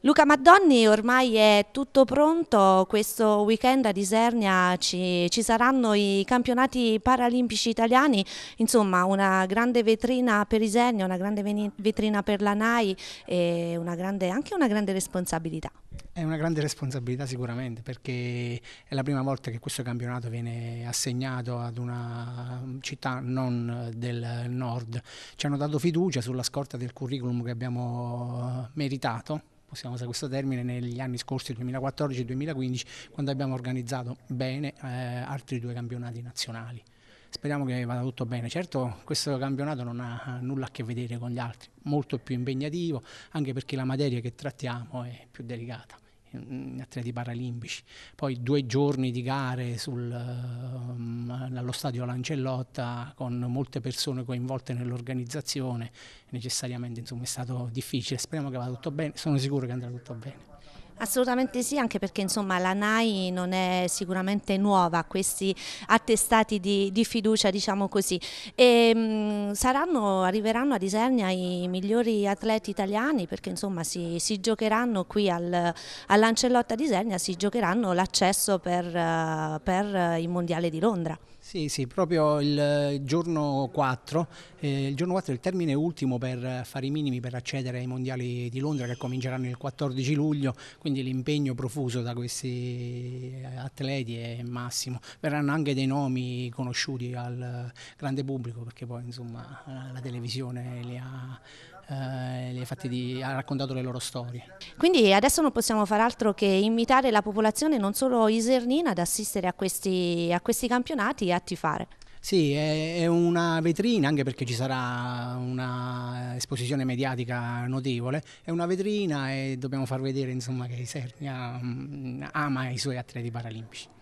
Luca Maddonni ormai è tutto pronto, questo weekend a Disernia ci, ci, saranno i campionati paralimpici italiani, insomma una grande vetrina per Isernia, una grande vetrina per la NAI e una grande, anche una grande responsabilità. È una grande responsabilità sicuramente perché è la prima volta che questo campionato viene assegnato ad una città non del nord. Ci hanno dato fiducia sulla scorta del curriculum che abbiamo meritato possiamo usare questo termine, negli anni scorsi, 2014-2015, quando abbiamo organizzato bene eh, altri due campionati nazionali. Speriamo che vada tutto bene. Certo questo campionato non ha nulla a che vedere con gli altri, molto più impegnativo, anche perché la materia che trattiamo è più delicata. Mm, atleti paralimpici. Poi due giorni di gare sul, um, allo stadio Lancellotta con molte persone coinvolte nell'organizzazione, necessariamente insomma, è stato difficile. Speriamo che vada tutto bene, sono sicuro che andrà tutto bene. Assolutamente sì, anche perché insomma, la NAI non è sicuramente nuova a questi attestati di, di fiducia, diciamo così. E, ehm, mh, saranno, arriveranno a Disernia i migliori atleti italiani perché insomma, si, si, giocheranno qui al, all'Ancellotta Disernia, si giocheranno l'accesso per, per il Mondiale di Londra. Sì, sì, proprio il eh, giorno 4, eh, il giorno 4 è il termine ultimo per fare i minimi per accedere ai mondiali di Londra che cominceranno il 14 luglio, quindi l'impegno profuso da questi eh, atleti è massimo. Verranno anche dei nomi conosciuti al eh, grande pubblico perché poi insomma la televisione li ha eh, di, ha raccontato le loro storie. Quindi adesso non possiamo fare altro che invitare la popolazione non solo isernina ad assistere a questi, a questi campionati e a tifare. Sì, è, una vetrina, anche perché ci sarà un'esposizione mediatica notevole, è una vetrina e dobbiamo far vedere insomma, che Isernia mm, ama i suoi atleti paralimpici.